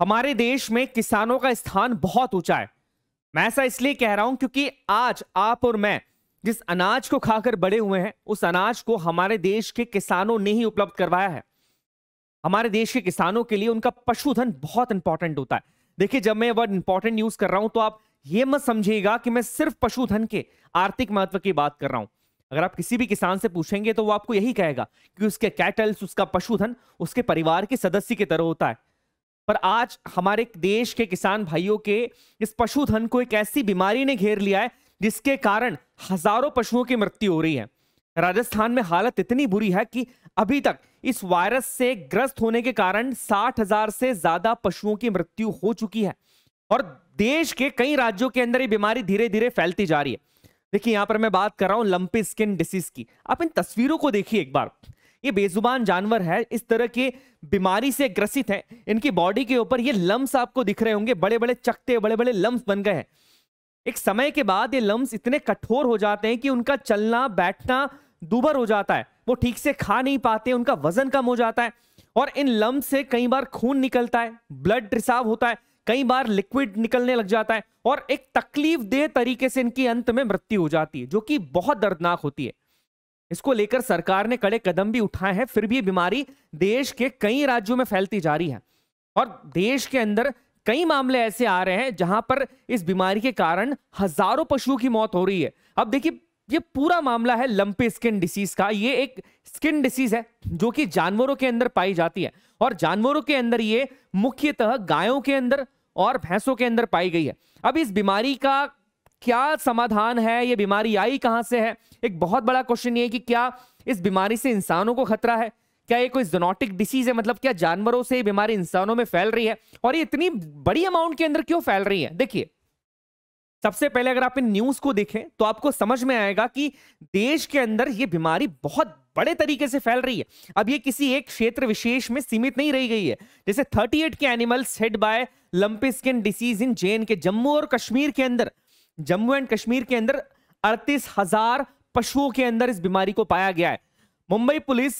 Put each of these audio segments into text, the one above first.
हमारे देश में किसानों का स्थान बहुत ऊंचा है मैं ऐसा इसलिए कह रहा हूं क्योंकि आज आप और मैं जिस अनाज को खाकर बड़े हुए हैं उस अनाज को हमारे देश के किसानों ने ही उपलब्ध करवाया है हमारे देश के किसानों के लिए उनका पशुधन बहुत इंपॉर्टेंट होता है देखिए जब मैं वर्ड इंपॉर्टेंट यूज कर रहा हूं तो आप ये मत समझिएगा कि मैं सिर्फ पशुधन के आर्थिक महत्व की बात कर रहा हूं अगर आप किसी भी किसान से पूछेंगे तो वो आपको यही कहेगा कि उसके कैटल्स उसका पशुधन उसके परिवार के सदस्य की तरह होता है पर आज हमारे देश के किसान भाइयों के इस पशुधन को एक ऐसी बीमारी ने घेर लिया है जिसके कारण हजारों पशुओं की मृत्यु हो रही है राजस्थान में हालत इतनी बुरी है कि अभी तक इस वायरस से ग्रस्त होने के कारण साठ हजार से ज्यादा पशुओं की मृत्यु हो चुकी है और देश के कई राज्यों के अंदर ये बीमारी धीरे धीरे फैलती जा रही है देखिए यहां पर मैं बात कर रहा हूं लंपी स्किन डिसीज की आप इन तस्वीरों को देखिए एक बार ये बेजुबान जानवर है इस तरह की बीमारी से ग्रसित है इनकी बॉडी के ऊपर ये लम्स आपको दिख रहे होंगे बड़े बड़े चकते बड़े बड़े लम्स बन गए हैं एक समय के बाद ये लम्स इतने कठोर हो जाते हैं कि उनका चलना बैठना दूबर हो जाता है वो ठीक से खा नहीं पाते उनका वजन कम हो जाता है और इन लम्स से कई बार खून निकलता है ब्लड रिसाव होता है कई बार लिक्विड निकलने लग जाता है और एक तकलीफ देह तरीके से इनकी अंत में मृत्यु हो जाती है जो कि बहुत दर्दनाक होती है इसको लेकर सरकार ने कड़े कदम भी उठाए हैं फिर भी बीमारी देश के कई राज्यों में फैलती जा रही है और देश के अंदर कई मामले ऐसे आ रहे हैं जहां पर इस बीमारी के कारण हजारों पशुओं की मौत हो रही है अब देखिए ये पूरा मामला है लंपी स्किन डिसीज का ये एक स्किन डिसीज है जो कि जानवरों के अंदर पाई जाती है और जानवरों के अंदर ये मुख्यतः गायों के अंदर और भैंसों के अंदर पाई गई है अब इस बीमारी का क्या समाधान है ये बीमारी आई कहां से है एक बहुत बड़ा क्वेश्चन ये कि क्या इस बीमारी से इंसानों को खतरा है क्या ये कोई जोनोटिक डिसीज है मतलब क्या जानवरों से ये बीमारी इंसानों में फैल रही है और ये इतनी बड़ी अमाउंट के अंदर क्यों फैल रही है देखिए सबसे पहले अगर आप इन न्यूज को देखें तो आपको समझ में आएगा कि देश के अंदर ये बीमारी बहुत बड़े तरीके से फैल रही है अब ये किसी एक क्षेत्र विशेष में सीमित नहीं रही गई है जैसे 38 के animals hit by lumpy skin disease in J K Jammu और कश्मीर के अंदर जम्मू एंड कश्मीर के अंदर अड़तीस हजार पशुओं के अंदर इस बीमारी को पाया गया है Mumbai police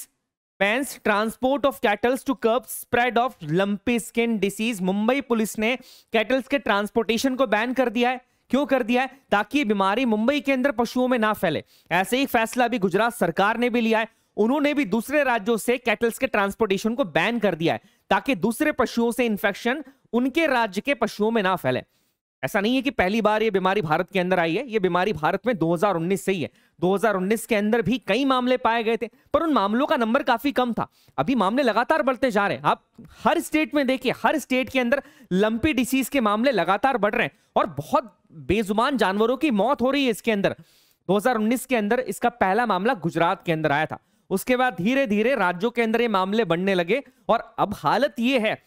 bans transport of cattles to curb spread of lumpy skin disease Mumbai police ने कैटल्स के ट्रांसपोर्टेशन को बैन कर दिया है क्यों कर दिया है ताकि ये बीमारी मुंबई के अंदर पशुओं में ना फैले ऐसे ही फैसला भी गुजरात सरकार ने भी लिया है उन्होंने भी दूसरे राज्यों से कैटल्स के ट्रांसपोर्टेशन को बैन कर दिया है ताकि दूसरे पशुओं से इंफेक्शन उनके राज्य के पशुओं में ना फैले ऐसा नहीं है कि पहली बार ये बीमारी भारत के अंदर आई है ये बीमारी भारत में 2019 से ही है 2019 के अंदर भी कई मामले पाए गए थे पर उन मामलों का नंबर काफी कम था अभी मामले लगातार बढ़ते जा रहे हैं आप हर स्टेट में देखिए हर स्टेट के अंदर लंपी डिसीज के मामले लगातार बढ़ रहे हैं और बहुत बेजुबान जानवरों की मौत हो रही है इसके अंदर दो के अंदर इसका पहला मामला गुजरात के अंदर आया था उसके बाद धीरे धीरे राज्यों के अंदर ये मामले बढ़ने लगे और अब हालत ये है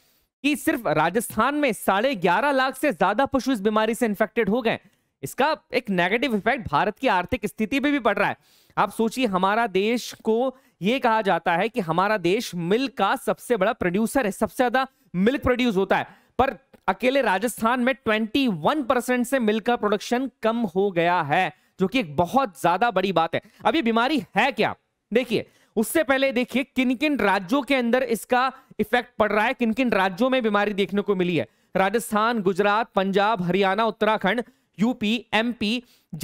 कि सिर्फ राजस्थान में साढ़े ग्यारह लाख से ज्यादा पशु इस बीमारी से इन्फेक्टेड हो गए इसका एक नेगेटिव इफेक्ट भारत की आर्थिक स्थिति पर भी पड़ रहा है आप सोचिए हमारा देश को यह कहा जाता है कि हमारा देश मिल्क का सबसे बड़ा प्रोड्यूसर है सबसे ज्यादा मिल्क प्रोड्यूस होता है पर अकेले राजस्थान में 21 परसेंट से मिल्क का प्रोडक्शन कम हो गया है जो कि एक बहुत ज्यादा बड़ी बात है अब ये बीमारी है क्या देखिए उससे पहले देखिए किन किन राज्यों के अंदर इसका इफेक्ट पड़ रहा है किन किन राज्यों में बीमारी देखने को मिली है Rajasthan Gujarat Punjab Haryana Uttarakhand UP MP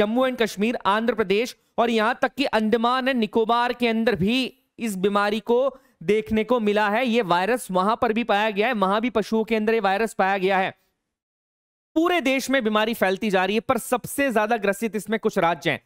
Jammu and Kashmir Andhra Pradesh और यहां तक कि अंडमान एंड निकोबार के अंदर भी इस बीमारी को देखने को मिला है ये वायरस वहां पर भी पाया गया है वहां भी पशुओं के अंदर ये वायरस पाया गया है पूरे देश में बीमारी फैलती जा रही है पर सबसे ज्यादा ग्रसित इसमें कुछ राज्य हैं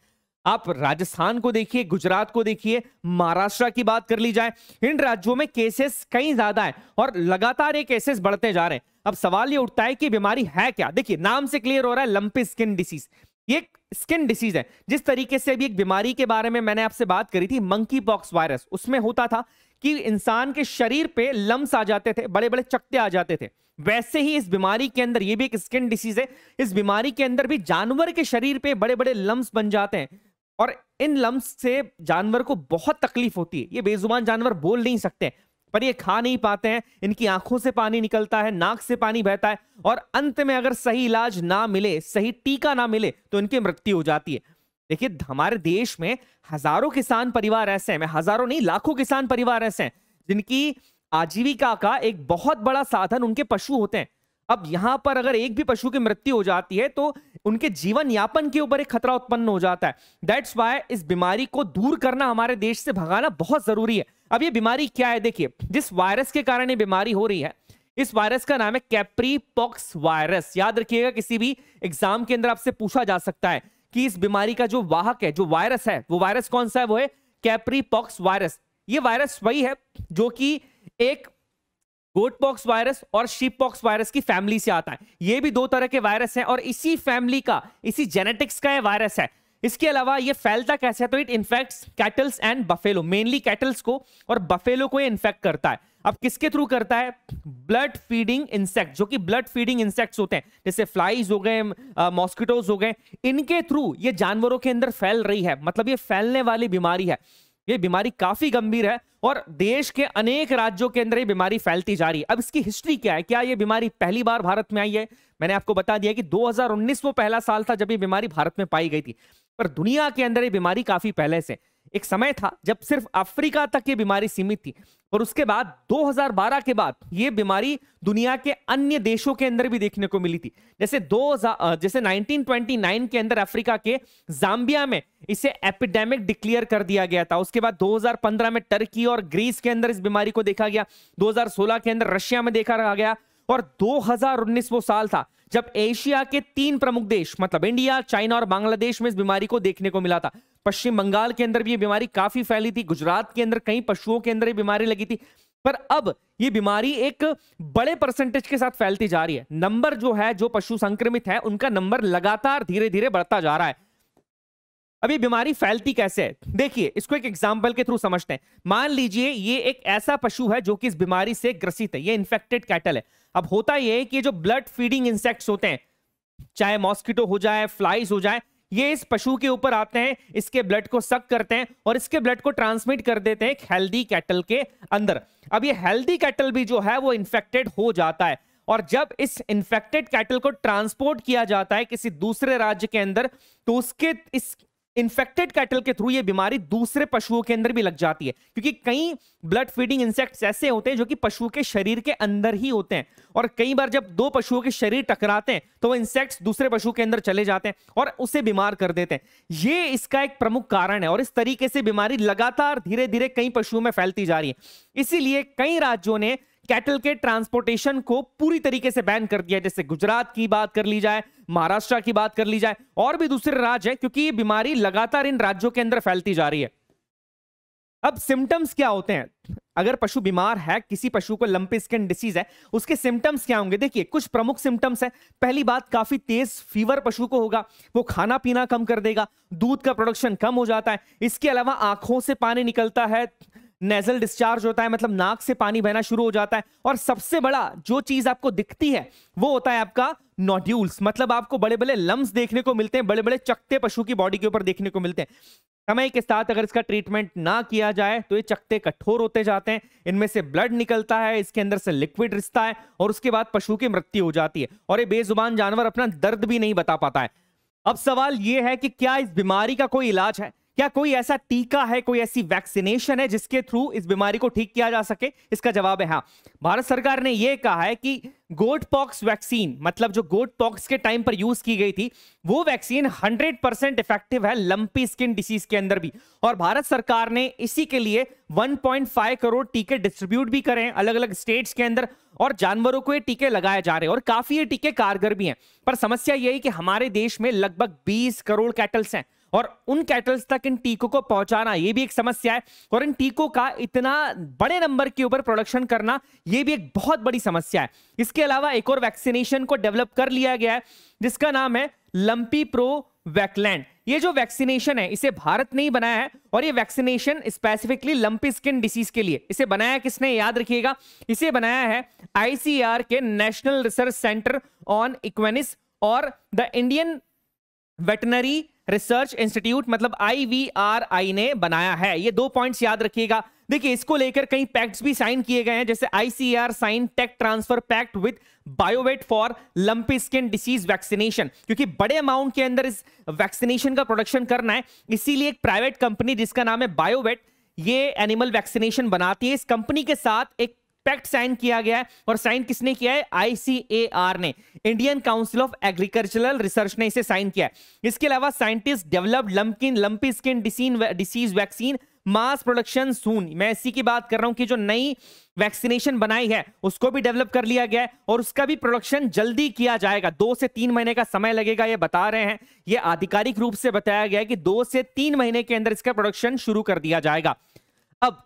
आप राजस्थान को देखिए गुजरात को देखिए महाराष्ट्र की बात कर ली जाए इन राज्यों में केसेस कहीं ज्यादा है और लगातार ये केसेस बढ़ते जा रहे हैं अब सवाल ये उठता है कि बीमारी है क्या देखिए नाम से क्लियर हो रहा है लंपी स्किन डिसीज ये स्किन डिसीज है जिस तरीके से अभी एक बीमारी के बारे में मैंने आपसे बात करी थी मंकी पॉक्स वायरस उसमें होता था कि इंसान के शरीर पे लम्स आ जाते थे बड़े बड़े चकते आ जाते थे वैसे ही इस बीमारी के अंदर ये भी एक स्किन डिसीज है इस बीमारी के अंदर भी जानवर के शरीर पे बड़े बड़े लम्स बन जाते हैं और इन लम्स से जानवर को बहुत तकलीफ होती है ये बेजुबान जानवर बोल नहीं सकते पर ये खा नहीं पाते हैं इनकी आंखों से पानी निकलता है नाक से पानी बहता है और अंत में अगर सही इलाज ना मिले सही टीका ना मिले तो इनकी मृत्यु हो जाती है देखिए हमारे देश में हजारों किसान परिवार ऐसे हैं मैं हजारों नहीं लाखों किसान परिवार ऐसे हैं जिनकी आजीविका का एक बहुत बड़ा साधन उनके पशु होते हैं अब यहां पर अगर एक भी पशु की मृत्यु हो जाती है तो उनके जीवन यापन के ऊपर एक खतरा उत्पन्न हो जाता है दैट्स वाई इस बीमारी को दूर करना हमारे देश से भगाना बहुत जरूरी है अब ये बीमारी क्या है देखिए जिस वायरस के कारण ये बीमारी हो रही है इस वायरस का नाम है कैप्री पॉक्स वायरस याद रखिएगा किसी भी एग्जाम के अंदर आपसे पूछा जा सकता है कि इस बीमारी का जो वाहक है जो वायरस है वो वायरस कौन सा है वो है कैप्री पॉक्स वायरस ये वायरस वही है जो कि एक गोट पॉक्स वायरस और शीप पॉक्स वायरस की फैमिली से आता है ये भी दो तरह के वायरस हैं और इसी फैमिली का इसी जेनेटिक्स का वायरस है इसके अलावा ये फैलता कैसे है तो it infects cattles and buffalo mainly cattles को और बफेलो को इन्फेक्ट करता है अब किसके थ्रू करता है ब्लड फीडिंग इंसेक्ट जो कि ब्लड फीडिंग इंसेक्ट्स होते हैं जैसे फ्लाइज हो गए मॉस्किटोज हो गए इनके थ्रू ये जानवरों के अंदर फैल रही है मतलब ये फैलने वाली बीमारी है ये बीमारी काफी गंभीर है और देश के अनेक राज्यों के अंदर ये बीमारी फैलती जा रही है अब इसकी हिस्ट्री क्या है क्या ये बीमारी पहली बार भारत में आई है मैंने आपको बता दिया कि 2019 वो पहला साल था जब ये बीमारी भारत में पाई गई थी पर दुनिया के अंदर ये बीमारी काफी पहले से एक समय था जब सिर्फ अफ्रीका तक ये बीमारी सीमित थी और उसके बाद 2012 के बाद ये बीमारी दुनिया के अन्य देशों के अंदर भी देखने को मिली थी जैसे दो जैसे 1929 के अंदर अफ्रीका के जाम्बिया में इसे एपिडेमिक डिक्लेयर कर दिया गया था उसके बाद 2015 में टर्की और ग्रीस के अंदर इस बीमारी को देखा गया 2016 के अंदर रशिया में देखा गया और दो वो साल था जब एशिया के तीन प्रमुख देश मतलब इंडिया चाइना और बांग्लादेश में इस बीमारी को देखने को मिला था पश्चिम बंगाल के अंदर भी ये बीमारी काफी फैली थी गुजरात के अंदर कई पशुओं के अंदर ये बीमारी लगी थी पर अब ये बीमारी एक बड़े परसेंटेज के साथ फैलती जा रही है नंबर जो है जो पशु संक्रमित है उनका नंबर लगातार धीरे धीरे बढ़ता जा रहा है अब ये बीमारी फैलती कैसे है देखिए इसको एक एग्जाम्पल के थ्रू समझते हैं मान लीजिए ये एक ऐसा पशु है जो कि इस बीमारी से ग्रसित है ये इन्फेक्टेड कैटल है अब होता यह है कि जो ब्लड फीडिंग इंसेक्ट्स होते हैं चाहे मॉस्किटो हो जाए फ्लाइज हो जाए ये इस पशु के ऊपर आते हैं इसके ब्लड को सक करते हैं और इसके ब्लड को ट्रांसमिट कर देते हैं हेल्दी कैटल के अंदर अब ये हेल्दी कैटल भी जो है वो इन्फेक्टेड हो जाता है और जब इस इन्फेक्टेड कैटल को ट्रांसपोर्ट किया जाता है किसी दूसरे राज्य के अंदर तो उसके इस इन्फेक्टेड कैटल के थ्रू ये बीमारी दूसरे पशुओं के अंदर भी लग जाती है क्योंकि कई ब्लड फीडिंग इंसेक्ट्स ऐसे होते हैं जो कि पशुओं के शरीर के अंदर ही होते हैं और कई बार जब दो पशुओं के शरीर टकराते हैं तो वो इंसेक्ट्स दूसरे पशु के अंदर चले जाते हैं और उसे बीमार कर देते हैं ये इसका एक प्रमुख कारण है और इस तरीके से बीमारी लगातार धीरे धीरे कई पशुओं में फैलती जा रही है इसीलिए कई राज्यों ने कैटल के ट्रांसपोर्टेशन को पूरी तरीके से बैन कर दिया जैसे गुजरात की बात कर ली जाए महाराष्ट्र की बात कर ली जाए और भी दूसरे राज्य है क्योंकि ये बीमारी लगातार इन राज्यों के अंदर फैलती जा रही है अब सिम्टम्स क्या होते हैं अगर पशु बीमार है किसी पशु को लंपी स्किन डिसीज है उसके सिम्टम्स क्या होंगे देखिए कुछ प्रमुख सिम्टम्स है पहली बात काफी तेज फीवर पशु को होगा वो खाना पीना कम कर देगा दूध का प्रोडक्शन कम हो जाता है इसके अलावा आंखों से पानी निकलता है नेजल डिस्चार्ज होता है मतलब नाक से पानी बहना शुरू हो जाता है और सबसे बड़ा जो चीज आपको दिखती है वो होता है आपका नोड्यूल्स मतलब आपको बड़े बड़े लम्स देखने को मिलते हैं बड़े बड़े चकते पशु की बॉडी के ऊपर देखने को मिलते हैं समय के साथ अगर इसका ट्रीटमेंट ना किया जाए तो ये चकते कठोर होते जाते हैं इनमें से ब्लड निकलता है इसके अंदर से लिक्विड रिश्ता है और उसके बाद पशु की मृत्यु हो जाती है और ये बेजुबान जानवर अपना दर्द भी नहीं बता पाता है अब सवाल ये है कि क्या इस बीमारी का कोई इलाज है क्या कोई ऐसा टीका है कोई ऐसी वैक्सीनेशन है जिसके थ्रू इस बीमारी को ठीक किया जा सके इसका जवाब है हाँ भारत सरकार ने यह कहा है कि गोट पॉक्स वैक्सीन मतलब जो गोट पॉक्स के टाइम पर यूज की गई थी वो वैक्सीन 100 परसेंट इफेक्टिव है लंपी स्किन डिसीज के अंदर भी और भारत सरकार ने इसी के लिए 1.5 करोड़ टीके डिस्ट्रीब्यूट भी करें अलग अलग स्टेट्स के अंदर और जानवरों को ये टीके लगाए जा रहे हैं और काफी ये टीके कारगर भी हैं पर समस्या यही कि हमारे देश में लगभग बीस करोड़ कैटल्स हैं और उन कैटल्स तक इन टीकों को पहुंचाना ये भी एक समस्या है और इन टीकों का इतना बड़े नंबर के ऊपर प्रोडक्शन करना ये भी एक बहुत बड़ी समस्या है इसके अलावा एक और वैक्सीनेशन को डेवलप कर लिया गया है जिसका नाम है लंपी प्रो वैकलैंड ये जो वैक्सीनेशन है इसे भारत ने ही बनाया है और ये vaccination specifically lumpy skin disease के लिए इसे बनाया किसने याद रखिएगा इसे बनाया है आईसीआर के National Research Centre on Equines और the Indian Veterinary Research Institute मतलब आईवीआरआई ने बनाया है ये दो पॉइंट्स याद रखिएगा देखिए इसको लेकर कई पैक्ट्स भी साइन किए गए हैं जैसे ICR e sign tech transfer pact with Biovet for lumpy skin disease vaccination क्योंकि बड़े अमाउंट के अंदर इस वैक्सीनेशन का प्रोडक्शन करना है इसीलिए एक प्राइवेट कंपनी जिसका नाम है बायोवेट ये एनिमल वैक्सीनेशन बनाती है इस कंपनी के साथ एक पैक्ट साइन किया गया है और साइन किसने किया है आईसीएआर ने Indian Council of Agricultural Research ने इसे साइन किया है इसके अलावा साइंटिस्ट डेवलप लंपकिन lumpy skin disease vaccine mass production soon मैं इसी की बात कर रहा हूं कि जो नई वैक्सीनेशन बनाई है उसको भी डेवलप कर लिया गया है और उसका भी प्रोडक्शन जल्दी किया जाएगा दो से तीन महीने का समय लगेगा ये बता रहे हैं ये आधिकारिक रूप से बताया गया है कि दो से तीन महीने के अंदर इसका प्रोडक्शन शुरू कर दिया जाएगा अब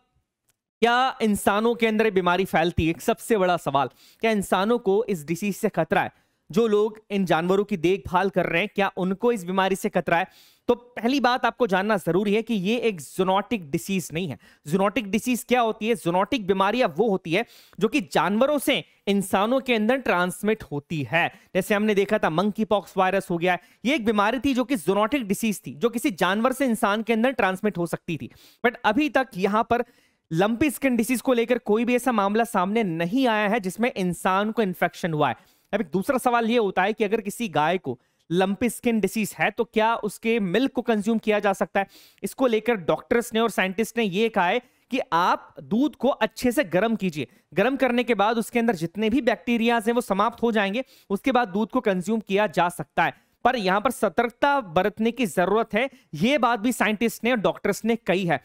क्या इंसानों के अंदर बीमारी फैलती है एक सबसे बड़ा सवाल क्या इंसानों को इस डिसीज से खतरा है जो लोग इन जानवरों की देखभाल कर रहे हैं क्या उनको इस बीमारी से खतरा है तो पहली बात आपको जानना जरूरी है कि ये एक जोनोटिक डिसीज नहीं है जोनोटिक डिसीज क्या होती है जोनोटिक बीमारियां वो होती है जो कि जानवरों से इंसानों के अंदर ट्रांसमिट होती है जैसे हमने देखा था मंकी पॉक्स वायरस हो गया ये एक बीमारी थी जो कि जोनोटिक डिसीज थी जो किसी जानवर से इंसान के अंदर ट्रांसमिट हो सकती थी बट अभी तक यहां पर लंपी स्किन डिसीज को लेकर कोई भी ऐसा मामला सामने नहीं आया है जिसमें इंसान को इन्फेक्शन हुआ है अब एक दूसरा सवाल ये होता है कि अगर किसी गाय को लंपी स्किन डिसीज है तो क्या उसके मिल्क को कंज्यूम किया जा सकता है इसको लेकर डॉक्टर्स ने और साइंटिस्ट ने यह कहा है कि आप दूध को अच्छे से गर्म कीजिए गर्म करने के बाद उसके अंदर जितने भी बैक्टीरियाज हैं वो समाप्त हो जाएंगे उसके बाद दूध को कंज्यूम किया जा सकता है पर यहां पर सतर्कता बरतने की जरूरत है यह बात भी साइंटिस्ट ने और डॉक्टर्स ने कही है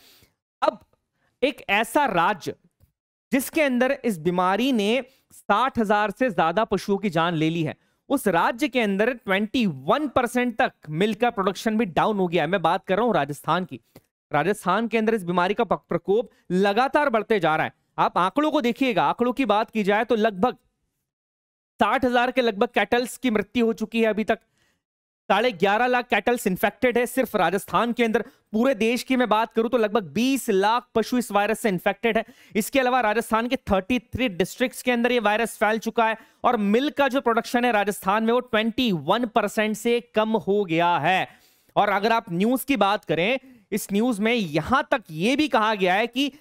अब एक ऐसा राज्य जिसके अंदर इस बीमारी ने साठ हजार से ज्यादा पशुओं की जान ले ली है उस राज्य के अंदर 21 परसेंट तक मिल्क का प्रोडक्शन भी डाउन हो गया है मैं बात कर रहा हूं राजस्थान की राजस्थान के अंदर इस बीमारी का प्रकोप लगातार बढ़ते जा रहा है आप आंकड़ों को देखिएगा आंकड़ों की बात की जाए तो लगभग साठ हजार के लगभग कैटल्स की मृत्यु हो चुकी है अभी तक साढ़े ग्यारह लाख कैटल्स इन्फेक्टेड है सिर्फ राजस्थान के अंदर पूरे देश की मैं बात करूं तो लगभग 20 लाख पशु इस वायरस से इन्फेक्टेड है इसके अलावा राजस्थान के 33 डिस्ट्रिक्ट्स के अंदर ये वायरस फैल चुका है और मिल्क का जो प्रोडक्शन है राजस्थान में वो 21 परसेंट से कम हो गया है और अगर आप न्यूज की बात करें इस न्यूज में यहां तक ये भी कहा गया है कि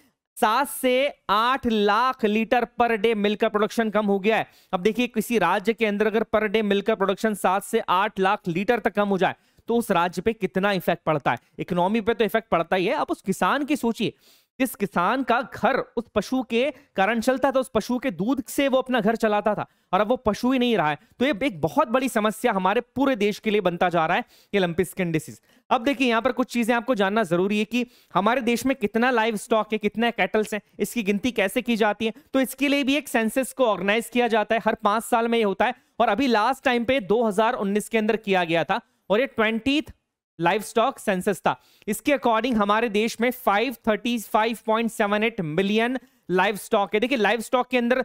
सात से आठ lakh litre per day milk का प्रोडक्शन कम हो गया है अब देखिए किसी राज्य के अंदर अगर पर डे मिल्क का प्रोडक्शन सात से आठ लाख लीटर तक कम हो जाए तो उस राज्य पे कितना इफेक्ट पड़ता है इकोनॉमी पे तो इफेक्ट पड़ता ही है अब उस किसान की सोचिए जिस किसान का घर उस पशु के कारण चलता था उस पशु के दूध से वो अपना घर चलाता था और अब वो पशु ही नहीं रहा है तो ये एक बहुत बड़ी समस्या हमारे पूरे देश के लिए बनता जा रहा है ये लंपी स्किन डिसीज अब देखिए यहाँ पर कुछ चीजें आपको जानना जरूरी है कि हमारे देश में कितना लाइव स्टॉक है कितने कैटल्स हैं इसकी गिनती कैसे की जाती है तो इसके लिए भी एक सेंसिस को ऑर्गेनाइज किया जाता है हर पांच साल में ये होता है और अभी लास्ट टाइम पे 2019 के अंदर किया गया था और ये ट्वेंटी लाइफ स्टॉक सेंसस था इसके अकॉर्डिंग हमारे देश में five five thirty point seven eight million livestock है देखिए लाइव स्टॉक के अंदर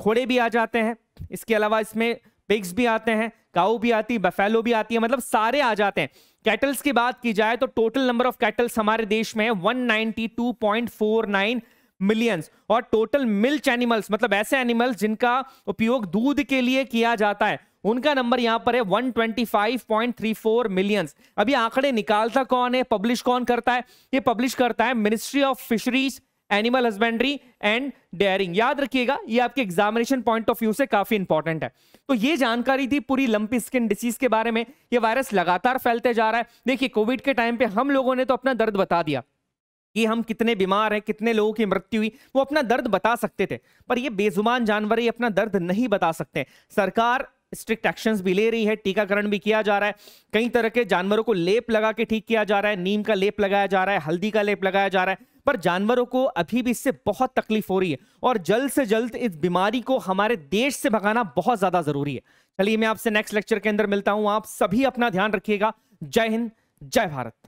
घोड़े भी आ जाते हैं इसके अलावा इसमें पिग्स भी आते हैं काऊ भी आती है बफेलो भी आती है मतलब सारे आ जाते हैं कैटल्स की बात की जाए तो टोटल नंबर ऑफ कैटल्स हमारे देश में है नाइन मिलियंस और टोटल मिल्च एनिमल्स मतलब ऐसे एनिमल्स जिनका उपयोग दूध के लिए किया जाता है उनका नंबर यहां पर है 125.34 मिलियंस अभी आंकड़े निकालता कौन है पब्लिश कौन करता है ये पब्लिश करता है Ministry of Fisheries Animal Husbandry and Dairying याद रखिएगा ये आपके एग्जामिनेशन पॉइंट ऑफ व्यू से काफी इंपॉर्टेंट है तो ये जानकारी थी पूरी लंपी स्किन डिसीज के बारे में ये वायरस लगातार फैलते जा रहा है देखिए कोविड के टाइम पे हम लोगों ने तो अपना दर्द बता दिया कि हम कितने बीमार हैं कितने लोगों की मृत्यु हुई वो अपना दर्द बता सकते थे पर ये बेजुबान जानवर ही अपना दर्द नहीं बता सकते सरकार स्ट्रिक्ट एक्शंस भी ले रही है टीकाकरण भी किया जा रहा है कई तरह के जानवरों को लेप लगा के ठीक किया जा रहा है नीम का लेप लगाया जा रहा है हल्दी का लेप लगाया जा रहा है पर जानवरों को अभी भी इससे बहुत तकलीफ हो रही है और जल्द से जल्द इस बीमारी को हमारे देश से भगाना बहुत ज्यादा जरूरी है चलिए मैं आपसे नेक्स्ट लेक्चर के अंदर मिलता हूं आप सभी अपना ध्यान रखिएगा जय हिंद जय भारत